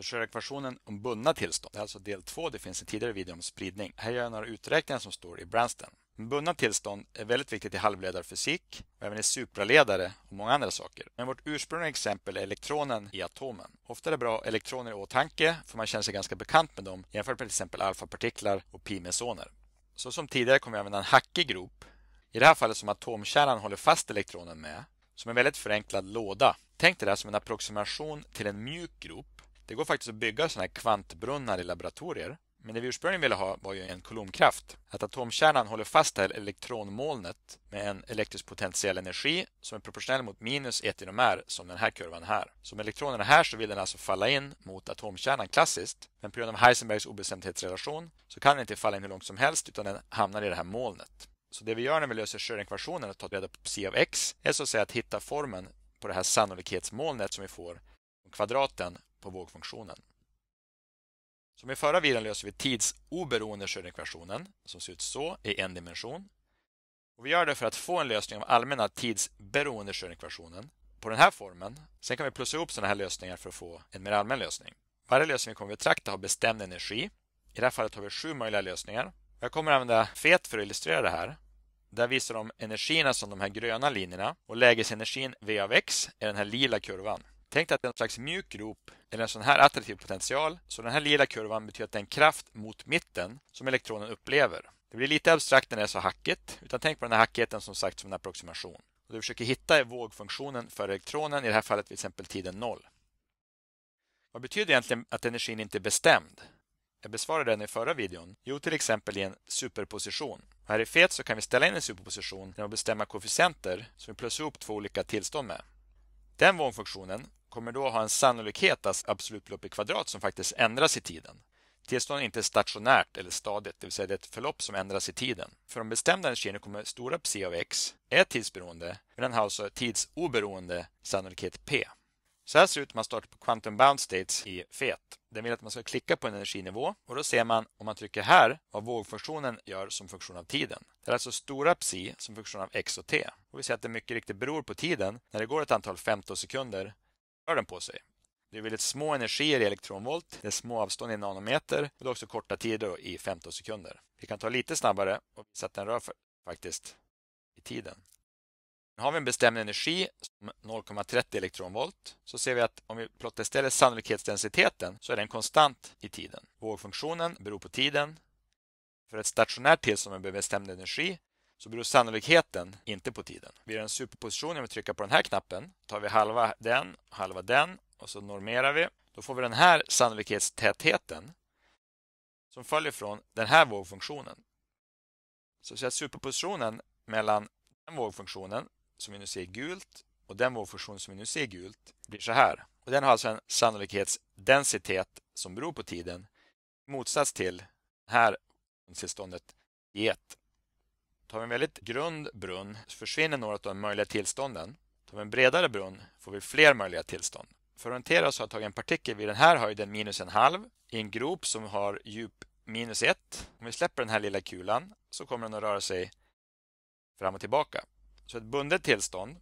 Då kör ekvationen om bundna tillstånd. Det är alltså del 2. Det finns en tidigare video om spridning. Här gör jag några uträkningar som står i Branston. Bundna tillstånd är väldigt viktigt i halvledarfysik och även i supraledare och många andra saker. Men vårt ursprungliga exempel är elektronen i atomen. Ofta är det bra elektroner i åtanke för man känner sig ganska bekant med dem jämfört med till exempel alfapartiklar och pimesoner. Så som tidigare kommer jag använda en hackig grop, i det här fallet som atomkärnan håller fast elektronen med, som en väldigt förenklad låda. Tänk dig det här som en approximation till en mjuk grop det går faktiskt att bygga sådana här kvantbrunnar i laboratorier. Men det vi ursprungligen ville ha var ju en kolomkraft. Att atomkärnan håller fast det här elektronmolnet med en elektrisk potentiell energi som är proportionell mot minus ett r som den här kurvan här. Så elektronerna här så vill den alltså falla in mot atomkärnan klassiskt. Men på grund av Heisenbergs obestämdhetsrelation så kan den inte falla in hur långt som helst utan den hamnar i det här molnet. Så det vi gör när vi löser Schrödinger-ekvationen och tar reda på psi av x är så att säga att hitta formen på det här sannolikhetsmolnet som vi får från kvadraten på vågfunktionen. Som i förra videon löser vi tidsoberoende Schrödingerekvationen som ser ut så i en dimension. Och vi gör det för att få en lösning av allmänna tidsberoende Schrödingerekvationen på den här formen. Sen kan vi plussa ihop sådana här lösningar för att få en mer allmän lösning. Varje lösning vi kommer betrakta har bestämd energi. I det här fallet har vi sju möjliga lösningar. Jag kommer använda FET för att illustrera det här. Där visar de energierna som de här gröna linjerna och lägesenergin V av x är den här lila kurvan. Tänk dig att det är en slags mjuk grop eller en sån här attraktiv potential. Så den här lila kurvan betyder att det är en kraft mot mitten som elektronen upplever. Det blir lite abstrakt när det är så hackigt, utan tänk på den här hackigheten som sagt som en approximation. Och du försöker hitta vågfunktionen för elektronen, i det här fallet till exempel tiden 0. Vad betyder egentligen att energin inte är bestämd? Jag besvarade den i förra videon. Jo, till exempel i en superposition. här i FET så kan vi ställa in en superposition genom att bestämma koefficienter som vi plussar ihop två olika tillstånd med. Den vågfunktionen kommer då ha en sannolikhet att absolut belopp i kvadrat som faktiskt ändras i tiden. Tillståndet är inte stationärt eller stadigt, det vill säga det är ett förlopp som ändras i tiden. För de bestämda energierna kommer stora psi av x är tidsberoende, men den har alltså tidsoberoende sannolikhet p. Så här ser det ut när man startar på Quantum Bound States i FET. Den vill att man ska klicka på en energinivå och då ser man om man trycker här vad vågfunktionen gör som funktion av tiden. Det är alltså stora psi som funktion av x och t. Och vi ser att det mycket riktigt beror på tiden. När det går ett antal 15 sekunder rör den på sig. Det är väldigt små energier i elektronvolt, det är små avstånd i nanometer och det är också korta tider i 15 sekunder. Vi kan ta lite snabbare och visa att den rör för, faktiskt i tiden. Nu har vi en bestämd energi som 0,30 elektronvolt så ser vi att om vi plottar istället sannolikhetsdensiteten så är den konstant i tiden. Vågfunktionen beror på tiden. För ett stationärt tillstånd med bestämd energi så beror sannolikheten inte på tiden. Vid en superposition, om vi trycker på den här knappen, tar vi halva den, halva den och så normerar vi. Då får vi den här sannolikhetstätheten som följer från den här vågfunktionen. Så att superpositionen mellan den vågfunktionen som vi nu ser gult och den vågfunktionen som vi nu ser gult blir så här. Och den har alltså en sannolikhetsdensitet som beror på tiden i motsats till det här tillståndet i ett Tar vi en väldigt grund brunn försvinner några av de möjliga tillstånden. Tar vi en bredare brunn får vi fler möjliga tillstånd. För att orientera oss har jag tagit en partikel vid den här höjden minus en halv i en grop som har djup minus ett. Om vi släpper den här lilla kulan så kommer den att röra sig fram och tillbaka. Så ett bundet tillstånd,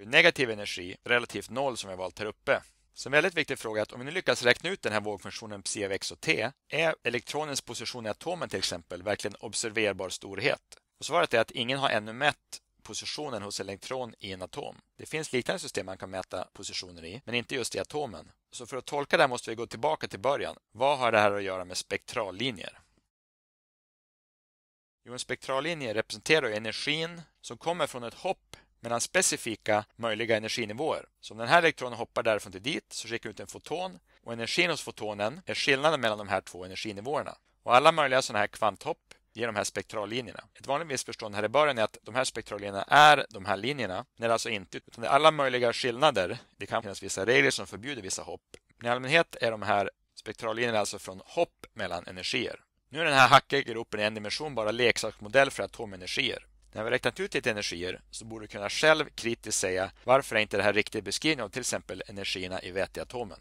är negativ energi, relativt noll som vi har valt här uppe. Så en väldigt viktig fråga är att om vi nu lyckas räkna ut den här vågfunktionen psi av x och t, är elektronens position i atomen till exempel verkligen observerbar storhet? Och svaret är att ingen har ännu mätt positionen hos elektron i en atom. Det finns liknande system man kan mäta positioner i, men inte just i atomen. Så för att tolka det här måste vi gå tillbaka till början. Vad har det här att göra med spektrallinjer? Jo, en spektrallinje representerar energin som kommer från ett hopp mellan specifika möjliga energinivåer. Så om den här elektronen hoppar därifrån till dit så skickar den ut en foton och energin hos fotonen är skillnaden mellan de här två energinivåerna. Och alla möjliga sådana här kvanthopp ger de här spektrallinjerna. Ett vanligt missförstånd här i början är att de här spektrallinjerna är de här linjerna. Det är alltså inte, utan det är alla möjliga skillnader. Det kan finnas vissa regler som förbjuder vissa hopp. Men i allmänhet är de här spektrallinjerna alltså från hopp mellan energier. Nu är den här hackergropen i en dimension bara leksaksmodell för atomenergier. När vi räknat ut lite energier så borde du kunna själv kritiskt säga varför är inte det här riktigt beskrivning av till exempel energierna i väteatomen?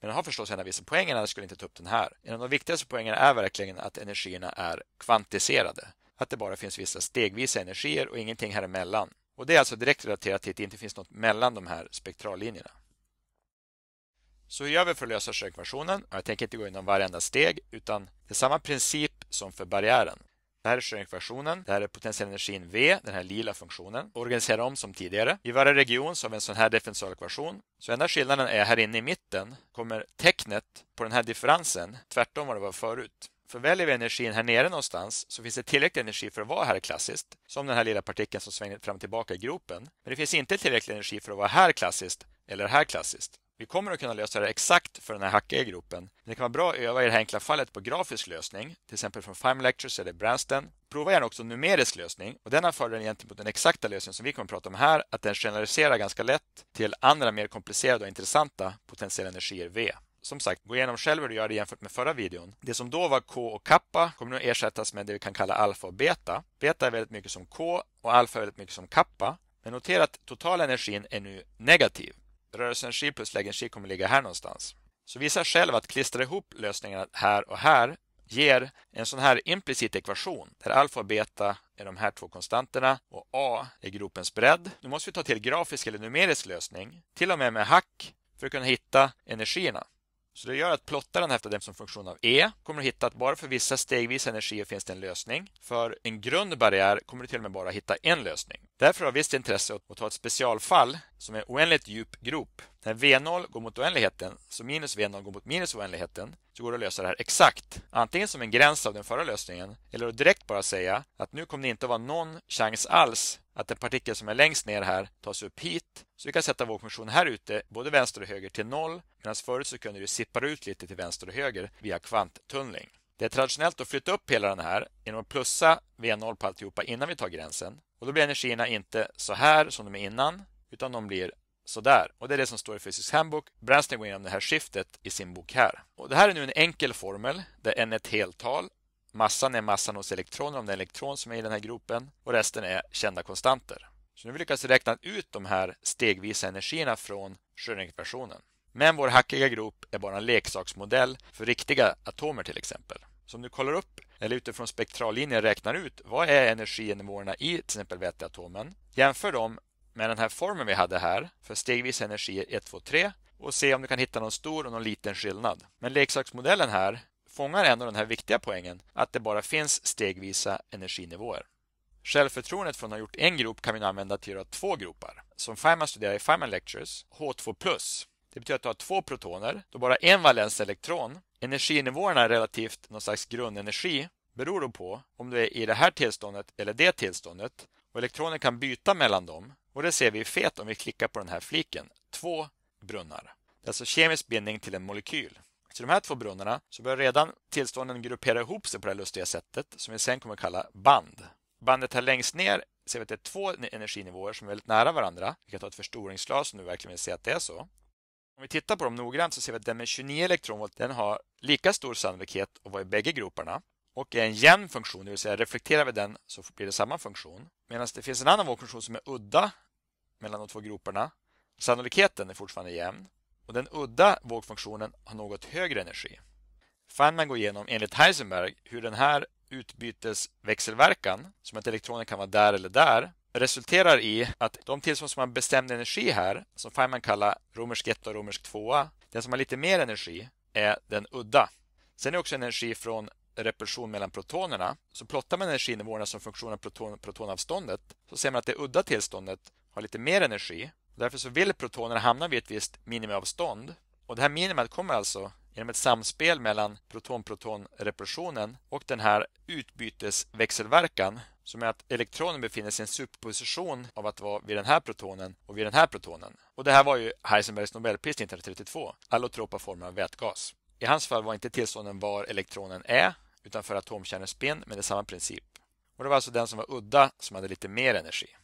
Men den har förstås en av vissa poäng, annars skulle inte ta upp den här. En av de viktigaste poängerna är verkligen att energierna är kvantiserade. Att det bara finns vissa stegvisa energier och ingenting här emellan. Och det är alltså direkt relaterat till att det inte finns något mellan de här spektrallinjerna. Så hur gör vi för att lösa sjökvationen? Jag tänker inte gå igenom varenda steg utan det är samma princip som för barriären. Det här är schrödinger Det här är potentiell energin V, den här lila funktionen. Organisera om som tidigare. I varje region så har vi en sån här differentialekvation. Så enda skillnaden är här inne i mitten kommer tecknet på den här differensen tvärtom vad det var förut. För väljer vi energin här nere någonstans så finns det tillräcklig energi för att vara här klassiskt, som den här lilla partikeln som svänger fram och tillbaka i gropen. Men det finns inte tillräcklig energi för att vara här klassiskt eller här klassiskt. Vi kommer att kunna lösa det exakt för den här hackiga gropen. Men det kan vara bra att öva i det här enkla fallet på grafisk lösning, till exempel från Fime Lectures eller Branston. Prova gärna också numerisk lösning och den har fördelen gentemot den exakta lösningen som vi kommer att prata om här, att den generaliserar ganska lätt till andra mer komplicerade och intressanta potentiella energier V som sagt, gå igenom själv hur du gör det jämfört med förra videon. Det som då var K och kappa kommer nu ersättas med det vi kan kalla alfa och beta. Beta är väldigt mycket som K och alfa är väldigt mycket som kappa. Men notera att totala energin är nu negativ. Rörelsen chi plus lägen chi kommer ligga här någonstans. Så visa själv att klistra ihop lösningarna här och här ger en sån här implicit ekvation där alfa och beta är de här två konstanterna och a är gropens bredd. Nu måste vi ta till grafisk eller numerisk lösning, till och med med hack, för att kunna hitta energierna. Så det gör att plottaren häftar den som funktion av E kommer att hitta att bara för vissa stegvisa energier finns det en lösning. För en grund barriär kommer du till och med bara hitta en lösning. Därför har visst intresse att ta ett specialfall som är oändligt djup grop. När V0 går mot oändligheten, så minus V0 går mot minus oändligheten, så går det att lösa det här exakt. Antingen som en gräns av den förra lösningen, eller att direkt bara säga att nu kommer det inte att vara någon chans alls att den partikel som är längst ner här tas upp hit. Så vi kan sätta vågfunktionen här ute, både vänster och höger, till noll. Medan förut så kunde det sippa ut lite till vänster och höger via kvanttunneling. Det är traditionellt att flytta upp hela den här genom att plussa V0 på alltihopa innan vi tar gränsen. Och då blir energierna inte så här som de är innan, utan de blir sådär. Och det är det som står i Physics Handbook. Branston går igenom det här skiftet i sin bok här. Och det här är nu en enkel formel där n är ett heltal Massan är massan hos elektroner om det är elektron som är i den här gropen och resten är kända konstanter. Så nu har vi lyckats räkna ut de här stegvisa energierna från Schrödingerekvationen. Men vår hackiga grop är bara en leksaksmodell för riktiga atomer till exempel. Så om du kollar upp eller utifrån spektrallinjer räknar ut vad är energinivåerna i till exempel väteatomen. Jämför dem med den här formeln vi hade här för stegvisa energier 1, 2, 3 och se om du kan hitta någon stor och någon liten skillnad. Men leksaksmodellen här fångar ändå den här viktiga poängen att det bara finns stegvisa energinivåer. Självförtroendet från att ha gjort en grop kan vi nu använda till att göra två gropar. Som Feynman studerar i Feynman Lectures, H2+. Det betyder att du har två protoner, då bara en valenselekron. Energinivåerna relativt någon slags grundenergi beror då på om du är i det här tillståndet eller det tillståndet. Och elektroner kan byta mellan dem. Och det ser vi i fet om vi klickar på den här fliken. Två brunnar. Det är alltså kemisk bindning till en molekyl. Så de här två brunnarna så börjar redan tillstånden gruppera ihop sig på det här lustiga sättet som vi sen kommer att kalla band. Bandet här längst ner ser vi att det är två energinivåer som är väldigt nära varandra. Vi kan ta ett förstoringsglas om du verkligen vill se att det är så. Om vi tittar på dem noggrant så ser vi att den med 29 elektronvolt den har lika stor sannolikhet att vara i bägge groparna och är en jämn funktion, det vill säga reflekterar vi den så blir det samma funktion. Medan det finns en annan vågfunktion som är udda mellan de två groparna. Sannolikheten är fortfarande jämn, och den udda vågfunktionen har något högre energi. Feynman går igenom, enligt Heisenberg, hur den här utbytesväxelverkan, som att elektronen kan vara där eller där, resulterar i att de tillstånd som har bestämd energi här, som Feynman kallar romersk 1 och romersk 2, den som har lite mer energi är den udda. Sen är det också energi från repulsion mellan protonerna. Så plottar man energinivåerna som funktion av proton, protonavståndet så ser man att det udda tillståndet har lite mer energi Därför så vill protonerna hamna vid ett visst minimiavstånd. Och det här minimat kommer alltså genom ett samspel mellan proton-proton-repulsionen och den här utbytesväxelverkan som är att elektronen befinner sig i en superposition av att vara vid den här protonen och vid den här protonen. Och det här var ju Heisenbergs nobelpris 1932, allotropa former av vätgas. I hans fall var inte tillstånden var elektronen är, utan för atomkärnespinn, men det är samma princip. Och det var alltså den som var udda som hade lite mer energi.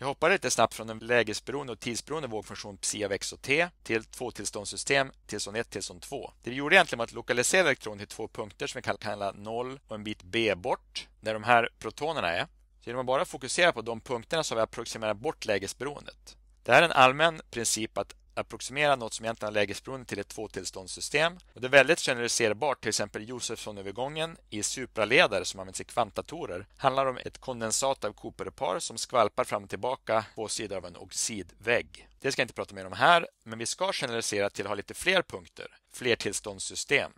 Jag hoppade lite snabbt från en lägesberoende och tidsberoende vågfunktion psi av x och t till två tillståndssystem, tillstånd 1, tillstånd 2. Det vi gjorde egentligen var att lokalisera elektronen till två punkter som vi kan kalla 0 och en bit b bort, där de här protonerna är. Så genom att bara fokusera på de punkterna så har vi approximerat bort lägesberoendet. Det här är en allmän princip att approximera något som egentligen är lägesberoende till ett tvåtillståndssystem. Och det är väldigt generaliserbart, till exempel Josefsson-övergången i supraledare som används i kvantdatorer handlar om ett kondensat av Cooperpar som skvalpar fram och tillbaka på sidor av en oxidvägg. Det ska jag inte prata mer om här, men vi ska generalisera till att ha lite fler punkter, flertillståndssystem.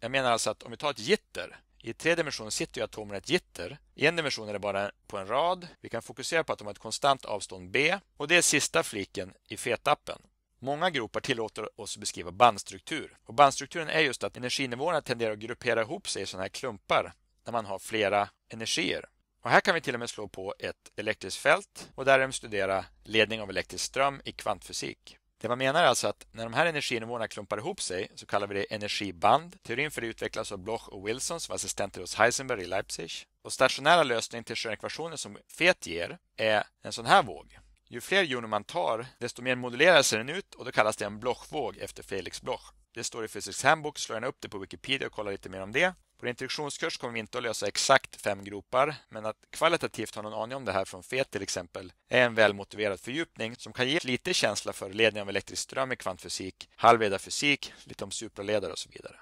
Jag menar alltså att om vi tar ett gitter i tre dimensioner sitter ju atomerna i ett gitter. I en dimension är det bara på en rad. Vi kan fokusera på att de har ett konstant avstånd b. Och det är sista fliken i fetappen. Många gropar tillåter oss att beskriva bandstruktur. Och bandstrukturen är just att energinivåerna tenderar att gruppera ihop sig i sådana här klumpar när man har flera energier. Och här kan vi till och med slå på ett elektriskt fält och därigenom studera ledning av elektrisk ström i kvantfysik. Det man menar är alltså att när de här energinivåerna klumpar ihop sig så kallar vi det energiband. Teorin för det utvecklas av Bloch och Wilson som var assistenter hos Heisenberg i Leipzig. Och stationära lösningen till Schrödingekvationen som FET ger är en sån här våg. Ju fler joner man tar, desto mer modulerad ser den ut och då kallas det en Blochvåg efter Felix Bloch. Det står i Physics Handbook, slå gärna upp det på Wikipedia och kolla lite mer om det. På introduktionskurs kommer vi inte att lösa exakt fem gropar, men att kvalitativt ha någon aning om det här från FET till exempel är en välmotiverad fördjupning som kan ge lite känsla för ledning av elektrisk ström i kvantfysik, halvledarfysik, lite om supraledare och så vidare.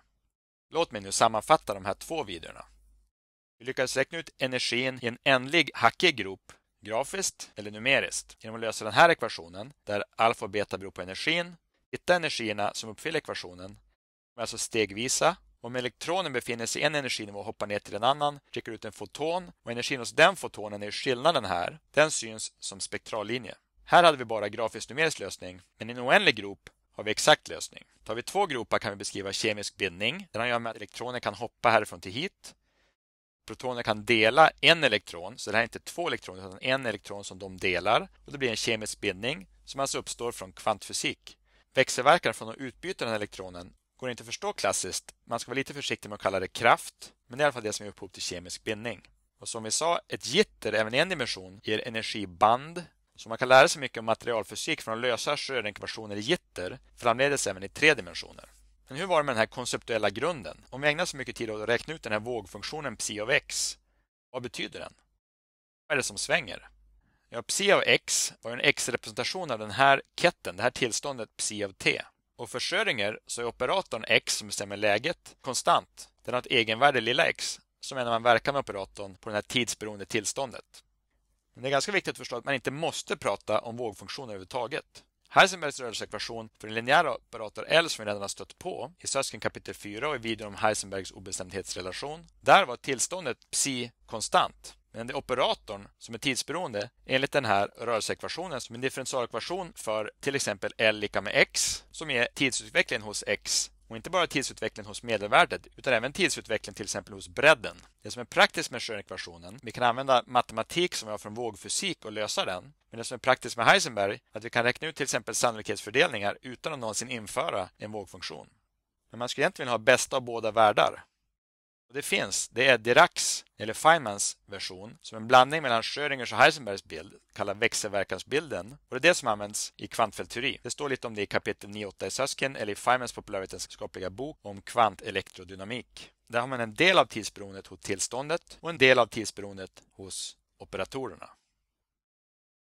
Låt mig nu sammanfatta de här två videorna. Vi lyckades räkna ut energin i en ändlig hackig grop grafiskt eller numeriskt genom att lösa den här ekvationen där alfa och beta beror på energin. Hitta energierna som uppfyller ekvationen. De är alltså stegvisa. Om elektronen befinner sig i en energinivå och hoppar ner till en annan skickar ut en foton och energin hos den fotonen är skillnaden här. Den syns som spektrallinje. Här hade vi bara grafisk numerisk lösning, men i en oändlig grop har vi exakt lösning. Tar vi två gropar kan vi beskriva kemisk bindning. Den har att göra med att elektronen kan hoppa härifrån till hit Protoner kan dela en elektron, så det här är inte två elektroner utan en elektron som de delar. Och Det blir en kemisk bindning som alltså uppstår från kvantfysik. Växelverkan från att utbyta den här elektronen går inte att förstå klassiskt. Man ska vara lite försiktig med att kalla det kraft, men det är i alla fall det som ger upphov till kemisk bindning. Och Som vi sa, ett gitter, även i en dimension, ger energiband. Så man kan lära sig mycket om materialfysik från att lösa Schrödingekvationer i gitter, framledes även i tre dimensioner. Men hur var det med den här konceptuella grunden? Om vi ägnar så mycket tid åt att räkna ut den här vågfunktionen psi av x, vad betyder den? Vad är det som svänger? Ja, psi av x var en x-representation av den här ketten, det här tillståndet psi av t. Och för Schrödinger så är operatorn x som bestämmer läget konstant. Den har ett egenvärde lilla x som är när man verkar med operatorn på det här tidsberoende tillståndet. Men det är ganska viktigt att förstå att man inte måste prata om vågfunktioner överhuvudtaget. Heisenbergs rörelseekvation för en linjär operator L som vi redan har stött på i sösken kapitel 4 och i videon om Heisenbergs obestämdhetsrelation. Där var tillståndet psi konstant. Men det är operatorn som är tidsberoende enligt den här rörelseekvationen som är en differentialekvation för till exempel L lika med X som ger tidsutvecklingen hos X och inte bara tidsutveckling hos medelvärdet utan även tidsutveckling till exempel hos bredden. Det som är praktiskt med Schröder-ekvationen, vi kan använda matematik som vi har från vågfysik och lösa den. Men det som är praktiskt med Heisenberg, att vi kan räkna ut till exempel sannolikhetsfördelningar utan att någonsin införa en vågfunktion. Men man skulle egentligen ha bästa av båda världar. Och det finns. Det är Diracs, eller Feynmans version, som en blandning mellan Schrödingers och Heisenbergs bild, kallad växelverkansbilden. Och det är det som används i kvantfältteori. Det står lite om det i kapitel 9.8 i Susskind eller i Feynmans populärvetenskapliga bok om kvantelektrodynamik. Där har man en del av tidsberoendet hos tillståndet och en del av tidsberoendet hos operatorerna.